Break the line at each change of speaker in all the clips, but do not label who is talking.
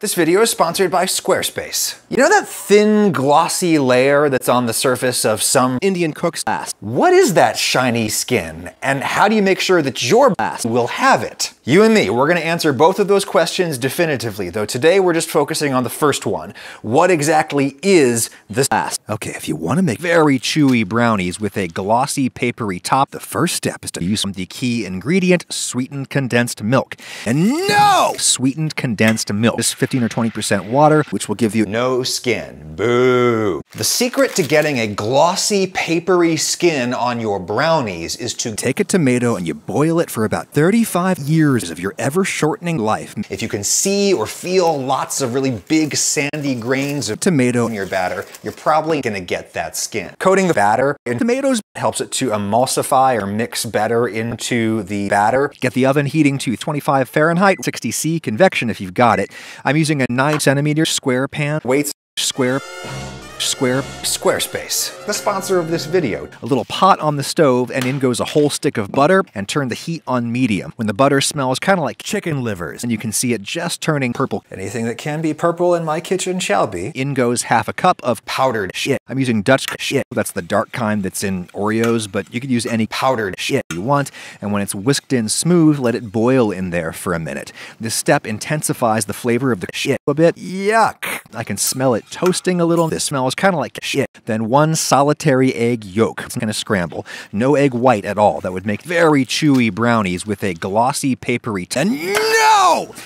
This video is sponsored by Squarespace. You know that thin, glossy layer that's on the surface of some Indian cook's ass? What is that shiny skin? And how do you make sure that your ass will have it? You and me, we're going to answer both of those questions definitively, though today we're just focusing on the first one. What exactly is this glass? Okay, if you want to make very chewy brownies with a glossy, papery top, the first step is to use the key ingredient, sweetened condensed milk. And no! Sweetened condensed milk is 15 or 20% water, which will give you no skin. Boo! The secret to getting a glossy, papery skin on your brownies is to take a tomato and you boil it for about 35 years years of your ever shortening life. If you can see or feel lots of really big sandy grains of tomato in your batter, you're probably gonna get that skin. Coating the batter in tomatoes helps it to emulsify or mix better into the batter. Get the oven heating to 25 Fahrenheit, 60 C convection if you've got it. I'm using a 9 centimeter square pan. Weights square. Square Squarespace, the sponsor of this video. A little pot on the stove and in goes a whole stick of butter and turn the heat on medium. When the butter smells kind of like chicken livers and you can see it just turning purple. Anything that can be purple in my kitchen shall be. In goes half a cup of powdered shit. I'm using Dutch shit. That's the dark kind that's in Oreos, but you could use any powdered shit you want. And when it's whisked in smooth, let it boil in there for a minute. This step intensifies the flavor of the shit a bit. Yuck! I can smell it toasting a little. This smells kind of like shit. Then one solitary egg yolk. It's gonna scramble. No egg white at all. That would make very chewy brownies with a glossy, papery. And no!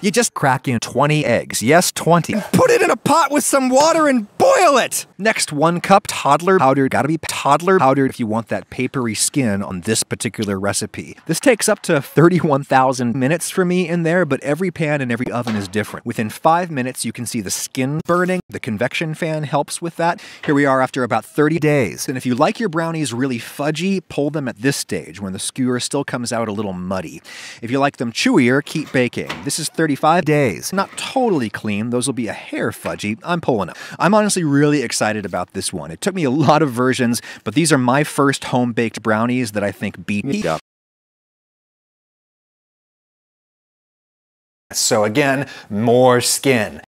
You just crack in 20 eggs. Yes, 20. Put it in a pot with some water and boil it! Next, one cup toddler powder. Gotta be toddler powder if you want that papery skin on this particular recipe. This takes up to 31,000 minutes for me in there, but every pan and every oven is different. Within five minutes, you can see the skin burning. The convection fan helps with that. Here we are after about 30 days. And if you like your brownies really fudgy, pull them at this stage when the skewer still comes out a little muddy. If you like them chewier, keep baking. This this is 35 days. Not totally clean, those will be a hair fudgy. I'm pulling up. I'm honestly really excited about this one. It took me a lot of versions, but these are my first home-baked brownies that I think beat me up. So again, more skin.